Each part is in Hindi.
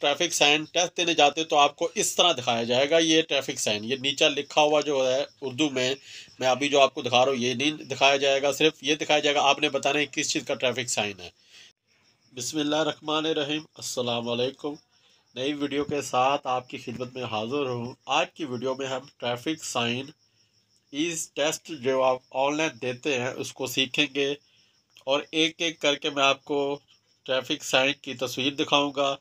ट्रैफिक साइन टेस्ट देने जाते तो आपको इस तरह दिखाया जाएगा ये ट्रैफिक साइन ये नीचा लिखा हुआ जो है उर्दू में मैं अभी जो आपको दिखा रहा हूँ ये नहीं दिखाया जाएगा सिर्फ ये दिखाया जाएगा आपने बताना है किस चीज़ का ट्रैफिक साइन है बिसमान रहीम असलकुम नई वीडियो के साथ आपकी खिदमत में हाज़िर हूँ आज की वीडियो में हम ट्रैफिक साइन इस टेस्ट जो आप ऑनलाइन देते हैं उसको सीखेंगे और एक एक करके मैं आपको ट्रैफिक साइन की तस्वीर दिखाऊंगा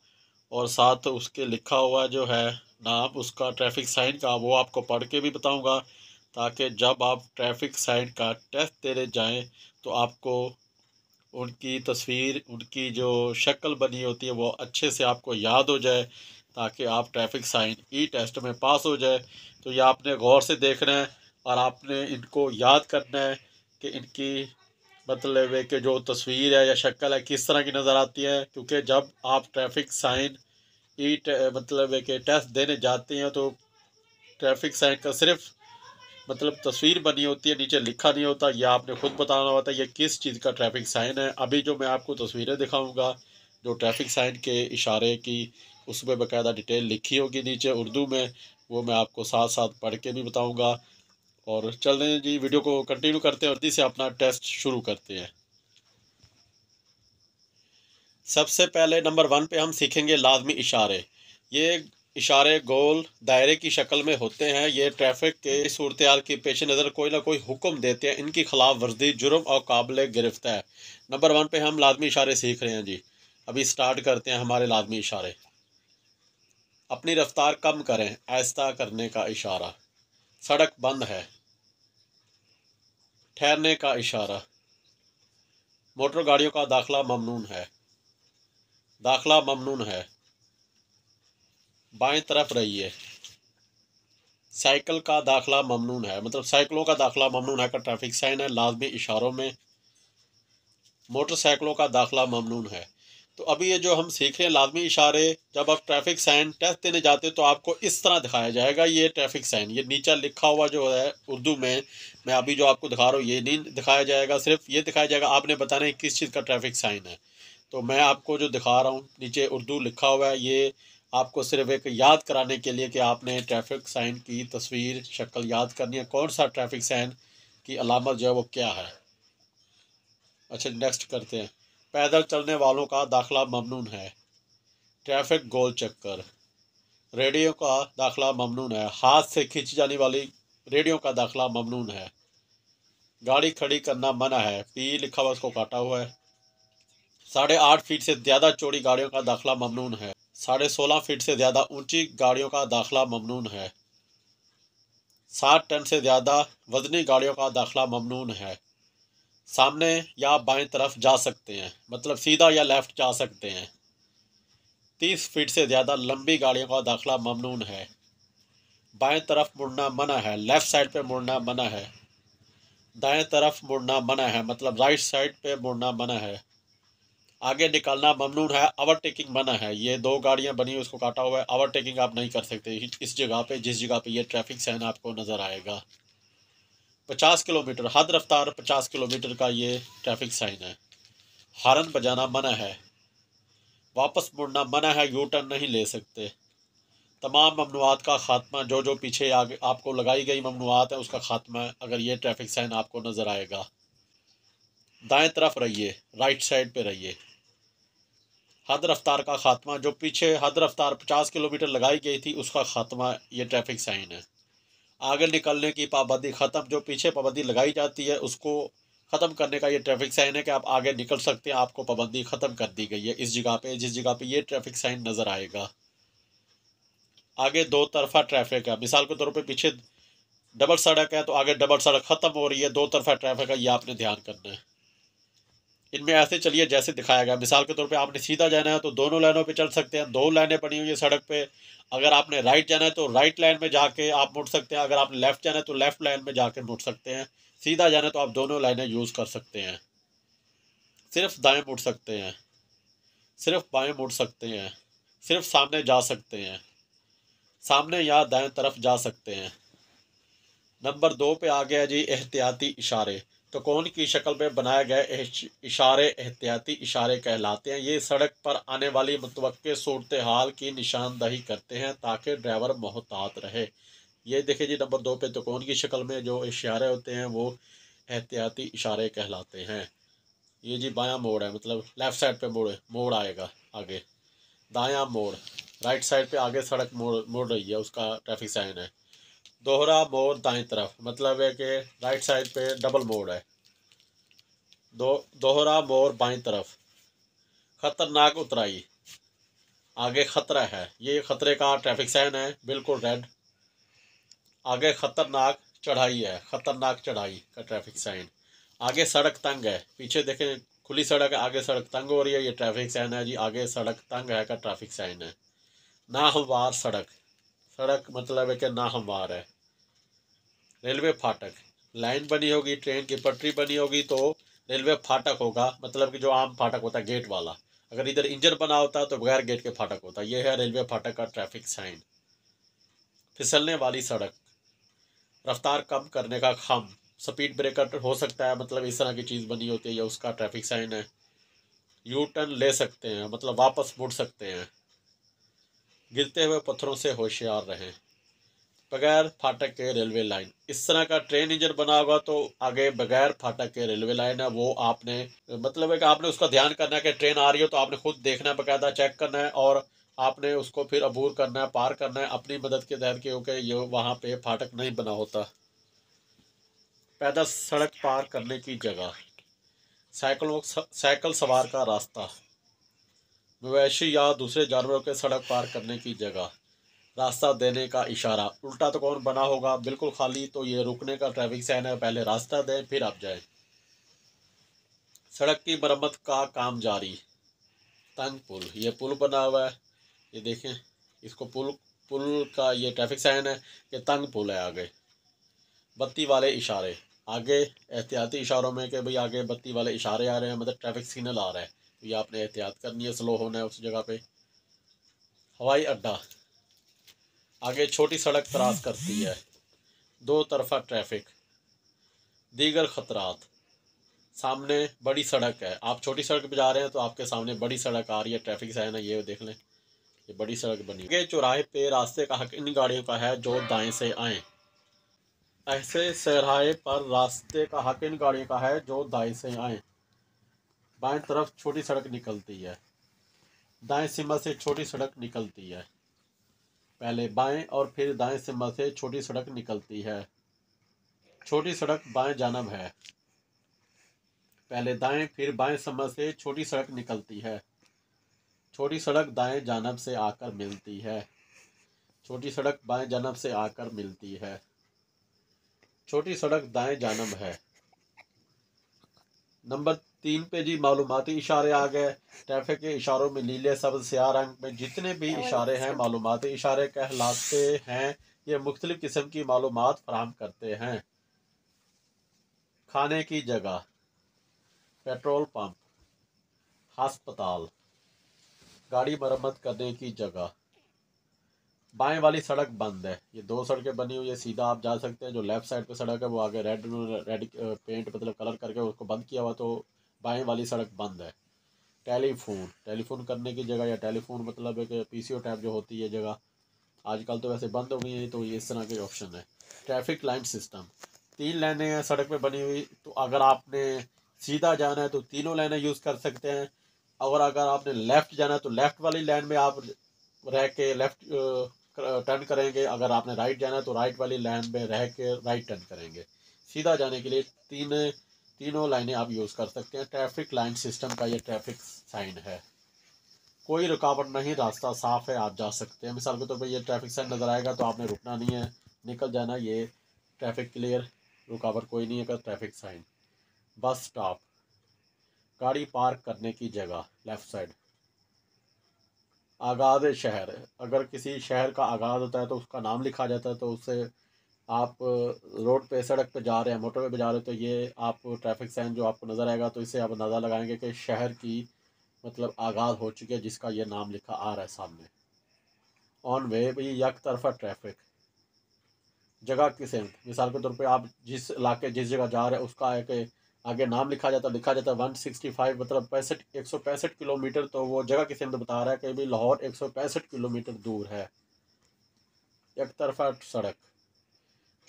और साथ उसके लिखा हुआ जो है नाम उसका ट्रैफिक साइन का वो आपको पढ़ के भी बताऊंगा ताकि जब आप ट्रैफिक साइन का टेस्ट देने जाएं तो आपको उनकी तस्वीर उनकी जो शक्ल बनी होती है वो अच्छे से आपको याद हो जाए ताकि आप ट्रैफिक साइन ई टेस्ट में पास हो जाए तो ये आपने गौर से देखना है और आपने इनको याद करना है कि इनकी मतलब कि जो तस्वीर है या शक्ल है किस तरह की नज़र आती है क्योंकि जब आप ट्रैफिक साइन ई मतलब कि टेस्ट देने जाते हैं तो ट्रैफिक साइन का सिर्फ मतलब तस्वीर बनी होती है नीचे लिखा नहीं होता या आपने खुद बताना होता है यह किस चीज़ का ट्रैफिक साइन है अभी जो मैं आपको तस्वीरें दिखाऊंगा जो ट्रैफिक साइन के इशारे की उसमें बाकायदा डिटेल लिखी होगी नीचे उर्दू में वो मैं आपको साथ साथ पढ़ के भी बताऊँगा और चल रहे हैं जी वीडियो को कंटिन्यू करते हैं और से अपना टेस्ट शुरू करते हैं सबसे पहले नंबर वन पे हम सीखेंगे लाजमी इशारे ये इशारे गोल दायरे की शक्ल में होते हैं ये ट्रैफिक के सूरत की पेश नज़र कोई ना कोई हुक्म देते हैं इनकी खिलाफ वर्जी जुर्म और काबिल गिरफ्त है नंबर वन पे हम लाजमी इशारे सीख रहे हैं जी अभी स्टार्ट करते हैं हमारे लाजमी इशारे अपनी रफ्तार कम करें आस्ता करने का इशारा सड़क बंद है ठहरने का इशारा मोटर गाड़ियों का दाखिला ममनून है दाखला ममनून है बाएं तरफ रहिए साइकिल का दाखला ममनून है मतलब साइकिलों का दाखला ममनून है का ट्रैफिक साइन है लाजमी इशारों में मोटरसाइकिलों का दाखला ममनून है तो अभी ये जो हम सीख रहे हैं लाजमी इशारे जब आप ट्रैफिक साइन टेस्ट देने जाते हैं तो आपको इस तरह दिखाया जाएगा ये ट्रैफिक साइन ये नीचा लिखा हुआ जो है उर्दू में मैं अभी जो आपको दिखा रहा हूँ ये नहीं दिखाया जाएगा सिर्फ ये दिखाया जाएगा आपने बताना है किस चीज़ का ट्रैफिक साइन है तो मैं आपको जो दिखा रहा हूँ नीचे उर्दू लिखा हुआ है ये आपको सिर्फ एक याद कराने के लिए कि आपने ट्रैफिक साइन की तस्वीर शक्ल याद करनी है कौन सा ट्रैफिक साइन की अलामत जो है वो क्या है अच्छा नेक्स्ट करते हैं पैदल चलने वालों का दाखिला ममनून है ट्रैफिक गोल चक्कर रेडियो का दाखिला ममनून है हाथ से खींची जाने वाली रेडियो का दाखिला ममनून है गाड़ी खड़ी करना मना है पी लिखा हुआ उसको काटा हुआ है साढ़े आठ फीट से ज़्यादा चौड़ी गाड़ियों का दाखिला ममनून है साढ़े सोलह फीट से ज़्यादा ऊंची गाड़ियों का दाखिला ममनून है साठ टन से ज़्यादा वजनी गाड़ियों का दाखिला ममनून है सामने या बाएं तरफ जा सकते हैं मतलब सीधा या लेफ़्ट जा सकते हैं तीस फीट से ज़्यादा लंबी गाड़ियों का दाखिला ममनून है बाएं तरफ मुड़ना मना है लेफ़्ट साइड पे मुड़ना मना है दाएं तरफ मुड़ना मना है मतलब राइट साइड पे मुड़ना मना है आगे निकालना ममनून है ओवरटेकिंग मना है ये दो गाड़ियां बनी उसको काटा हुआ है ओवरटेकिंग आप नहीं कर सकते इस जगह पे जिस जगह पे ये ट्रैफिक साइन आपको नज़र आएगा पचास किलोमीटर हद रफ्तार पचास किलोमीटर का ये ट्रैफिक साइन है हारन बजाना मना है वापस मुड़ना मना है यू टर्न नहीं ले सकते तमाम ममनुआत का खात्मा जो जो पीछे आगे आपको लगाई गई ममनुआत है उसका खात्मा अगर ये ट्रैफिक साइन आपको नज़र आएगा दाएं तरफ रहिए राइट साइड पे रहिए हद रफ्तार का खात्मा जो पीछे हद रफ्तार पचास किलोमीटर लगाई गई थी उसका खात्मा ये ट्रैफिक साइन है आगे निकलने की पाबंदी ख़त्म जो पीछे पाबंदी लगाई जाती है उसको ख़त्म करने का ये ट्रैफिक साइन है कि आप आगे निकल सकते हैं आपको पाबंदी ख़त्म कर दी गई है इस जगह पे जिस जगह पे ये ट्रैफिक साइन नज़र आएगा आगे दो तरफा ट्रैफिक है मिसाल के तौर पर पीछे डबल सड़क है तो आगे डबल सड़क ख़त्म हो रही है दो तरफा ट्रैफिक है ये आपने ध्यान करना है इनमें ऐसे चलिए जैसे दिखाया गया मिसाल के तौर पे आपने सीधा जाना है तो दोनों लाइनों पे चल सकते हैं दो लाइनें बनी हुई है सड़क पे अगर आपने राइट जाना है तो राइट लाइन में जाके आप मुड़ सकते हैं अगर आपने लेफ्ट जाना है तो लेफ्ट लाइन में जाके मुड़ सकते हैं सीधा जाना है तो आप दोनों लाइनें यूज़ कर सकते हैं सिर्फ दाएँ मुड़ सकते हैं सिर्फ बाएँ मुड़ सकते हैं सिर्फ सामने जा सकते हैं सामने या दाएँ तरफ जा सकते हैं नंबर दो पे आ गया जी एहतियाती इशारे तो की शक्ल में बनाए गए इशारे एहतियाती इशारे कहलाते हैं ये सड़क पर आने वाली मतव सूरत हाल की निशानदही करते हैं ताकि ड्राइवर मोहतात रहे ये देखिए जी नंबर दो पे तो की शक्ल में जो इशारे होते हैं वो एहतियाती इशारे कहलाते हैं ये जी बायां मोड़ है मतलब लेफ़्ट साइड पे मोड़ मोड़ आएगा आगे दायां मोड़ राइट साइड पे आगे सड़क मोड़ मोड़ रही है उसका ट्रैफिक साइन है दोहरा बोर्ड दाई तरफ मतलब है कि राइट साइड पे डबल बोर्ड है दो दोहरा बोर बाई तरफ खतरनाक उतराई आगे ख़तरा है ये ख़तरे का ट्रैफिक साइन है बिल्कुल रेड आगे ख़तरनाक चढ़ाई है ख़तरनाक चढ़ाई का ट्रैफिक साइन आगे सड़क तंग है पीछे देखें खुली सड़क है आगे सड़क तंग हो रही है ये ट्रैफिक साइन है जी आगे सड़क तंग है का ट्रैफिक साइन है ना हमवार सड़क सड़क मतलब है कि ना हमवार है रेलवे फाटक लाइन बनी होगी ट्रेन की पटरी बनी होगी तो रेलवे फाटक होगा मतलब कि जो आम फाटक होता है गेट वाला अगर इधर इंजन बना होता तो बगैर गेट के फाटक होता ये है रेलवे फाटक का ट्रैफिक साइन फिसलने वाली सड़क रफ्तार कम करने का खम स्पीड ब्रेकर हो सकता है मतलब इस तरह की चीज़ बनी होती है या उसका ट्रैफिक साइन है यू टर्न ले सकते हैं मतलब वापस मुड़ सकते हैं गिरते हुए पत्थरों से होशियार रहें बगैर फाटक के रेलवे लाइन इस तरह का ट्रेन इंजन बना होगा तो आगे बगैर फाटक के रेलवे लाइन है वो आपने मतलब है कि आपने उसका ध्यान करना है कि ट्रेन आ रही हो तो आपने खुद देखना है बाकायदा चेक करना है और आपने उसको फिर अबूर करना है पार करना है अपनी मदद के तहत क्योंकि ये वहाँ पे फाटक नहीं बना होता पैदल सड़क पार करने की जगह साइकिलों साइकिल सवार का रास्ता मवेशी या दूसरे जानवरों के सड़क पार करने की जगह रास्ता देने का इशारा उल्टा तो कौन बना होगा बिल्कुल खाली तो ये रुकने का ट्रैफिक साइन है पहले रास्ता दें फिर आप जाएं सड़क की मरम्मत का काम जारी तंग पुल ये पुल बना हुआ है ये देखें इसको पुल पुल का ये ट्रैफिक साइन है कि तंग पुल है आगे बत्ती वाले इशारे आगे एहतियाती इशारों में कि भाई आगे बत्ती वाले इशारे आ रहे हैं मतलब ट्रैफिक सिग्नल आ रहा है तो ये आपने एहतियात करनी है स्लो होना है उस जगह पे हवाई अड्डा आगे छोटी सड़क त्रास करती है दो तरफा ट्रैफिक दीगर ख़तरात सामने बड़ी सड़क है आप छोटी सड़क पर जा रहे हैं तो आपके सामने बड़ी सड़क आ रही है ट्रैफिक से है ना ये देख लें ये बड़ी सड़क बनी आगे चौराहे पे रास्ते का हक इन गाड़ियों का है जो दाएं से आए ऐसे चौराहे पर रास्ते का हक इन गाड़ियों का है जो दाएं से आए बाएं तरफ छोटी सड़क निकलती है दाएं सीमा से छोटी सड़क निकलती है पहले बाएं और फिर दाएं से से छोटी सड़क निकलती है छोटी सड़क बाएं जानब है पहले दाएं फिर बाएं समझ से छोटी सड़क निकलती है छोटी सड़क दाएं जानब से आकर मिलती है छोटी सड़क बाएं जानब से आकर मिलती है छोटी सड़क दाएं जानब है नंबर तीन पे जी मालूमती इशारे आ गए ट्रैफिक के इशारों में नीले सब्ज सिया रंग में जितने भी इशारे हैं मालूमती इशारे कहलाते हैं ये मुख्तलिफ़ किस्म की मालूम फ्राहम करते हैं खाने की जगह पेट्रोल पंप हस्पताल गाड़ी मरम्मत करने की जगह बाएं वाली सड़क बंद है ये दो सड़कें बनी हुई है सीधा आप जा सकते हैं जो लेफ्ट साइड पे सड़क है वो आगे रेड रेड पेंट मतलब कलर करके उसको बंद किया हुआ तो बाएं वाली सड़क बंद है टेलीफोन टेलीफोन करने की जगह या टेलीफोन मतलब है कि पी सी ओ टाइप जो होती है जगह आजकल तो वैसे बंद हो गई है तो ये इस तरह के ऑप्शन है ट्रैफिक लाइट सिस्टम तीन लाइनें हैं सड़क पे बनी हुई तो अगर आपने सीधा जाना है तो तीनों लाइनें यूज़ कर सकते हैं और अगर आपने लेफ़्ट जाना है तो लेफ़्ट वाली लाइन में आप रह के लेफ़्ट टर्न करेंगे अगर आपने राइट जाना है तो राइट वाली लाइन में रह के राइट टर्न करेंगे सीधा जाने के लिए तीन तीनों लाइनें आप यूज़ कर सकते हैं ट्रैफिक लाइन सिस्टम का ये ट्रैफिक साइन है कोई रुकावट नहीं रास्ता साफ है आप जा सकते हैं मिसाल के तौर तो पर यह ट्रैफिक साइन नज़र आएगा तो आपने रुकना नहीं है निकल जाना ये ट्रैफिक क्लियर रुकावट कोई नहीं है का ट्रैफिक साइन बस स्टॉप गाड़ी पार्क करने की जगह लेफ़्ट साइड आगाज़ शहर अगर किसी शहर का आगाज़ होता है तो उसका नाम लिखा जाता है तो उससे आप रोड पे सड़क पे जा रहे हैं मोटरवे पे जा रहे हैं तो ये आप ट्रैफिक साइन जो आपको नज़र आएगा तो इसे आप अंदाज़ा लगाएंगे कि शहर की मतलब आगाज़ हो चुकी है जिसका ये नाम लिखा आ रहा है सामने ऑन वे भाई यक तरफा ट्रैफिक जगह की सेम मिसाल के तौर पर आप जिस इलाके जिस जगह जा रहे हैं उसका एक आगे नाम लिखा जाता है लिखा जाता है वन सिक्सटी फाइव मतलब पैंसठ एक सौ पैंसठ किलोमीटर तो वो जगह की सेम तो बता रहा है कि भाई लाहौर एक सौ पैंसठ किलोमीटर दूर है एक तरफा सड़क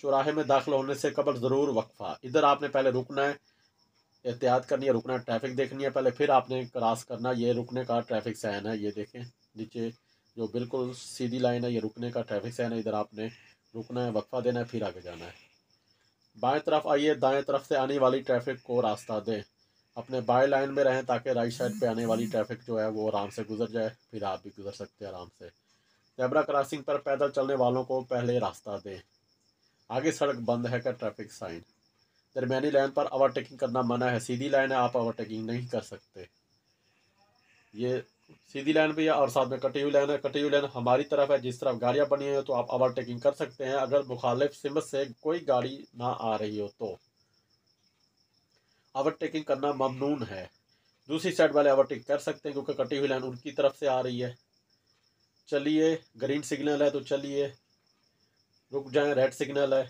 चौराहे में दाखिल होने से कबल ज़रूर वक्फा इधर आपने पहले रुकना है एहतियात करनी है रुकना है ट्रैफिक देखनी है पहले फिर आपने क्रॉस करना ये रुकने का ट्रैफिक सहन है ये देखें नीचे जो बिल्कुल सीधी लाइन है ये रुकने का ट्रैफिक सहन है इधर आपने रुकना है वक्फा देना है फिर आगे जाना है बाएं तरफ आइए दाएं तरफ से आने वाली ट्रैफिक को रास्ता दें अपने बाएं लाइन में रहें ताकि राइट साइड पे आने वाली ट्रैफिक जो है वो आराम से गुजर जाए फिर आप भी गुजर सकते हैं आराम से जैबरा क्रॉसिंग पर पैदल चलने वालों को पहले रास्ता दें आगे सड़क बंद है का ट्रैफिक साइन दरमियानी लाइन पर ओवरटेकिंग करना मना है सीधी लाइन है आप ओवरटेकिंग नहीं कर सकते ये सीधी लाइन भी है और साथ में कटी हुई लाइन है कटी हुई लाइन हमारी तरफ है जिस तरफ गाड़ियां बनी हुई है तो आप ओवरटेकिंग कर सकते हैं अगर मुखालिफ सिमत से कोई गाड़ी ना आ रही हो तो ओवरटेकिंग करना ममनून है दूसरी साइड वाले ओवरटेक कर सकते हैं क्योंकि कटी हुई लाइन उनकी तरफ से आ रही है चलिए ग्रीन सिग्नल है तो चलिए रुक जाएं रेड सिग्नल है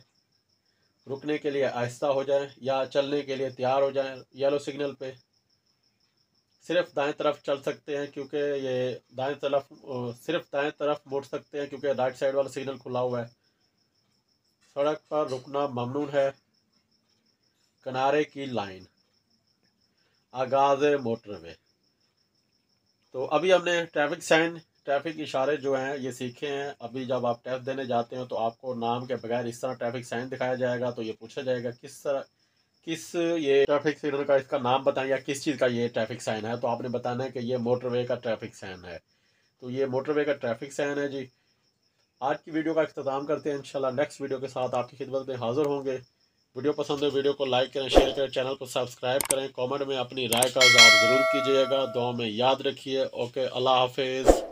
रुकने के लिए आहिस्ता हो जाएं या चलने के लिए तैयार हो जाएं येलो सिग्नल पे सिर्फ दाएं तरफ चल सकते हैं क्योंकि ये दाएं तरफ सिर्फ दाएं तरफ मुड़ सकते हैं क्योंकि राइट साइड वाला सिग्नल खुला हुआ है सड़क पर रुकना ममनून है किनारे की लाइन आगाज मोटरवे तो अभी हमने ट्रैफिक साइन ट्रैफिक इशारे जो हैं ये सीखे हैं अभी जब आप टेस्ट देने जाते हो तो आपको नाम के बगैर इस तरह ट्रैफिक साइन दिखाया जाएगा तो ये पूछा जाएगा किस तरह किस ये ट्रैफिक सिग्नल का इसका नाम बताएं या किस चीज़ का ये ट्रैफिक साइन है तो आपने बताना है कि ये मोटरवे का ट्रैफिक साइन है तो ये मोटरवे का ट्रैफिक साइन है जी आज की वीडियो का अख्ताम करते हैं इंशाल्लाह नेक्स्ट वीडियो के साथ आपकी खिदमत में हाजिर होंगे वीडियो पसंद है वीडियो को लाइक करें शेयर करें चैनल को सब्सक्राइब करें कमेंट में अपनी राय का इजहार ज़रूर कीजिएगा दुआ में याद रखिए ओके अल्लाह हाफिज़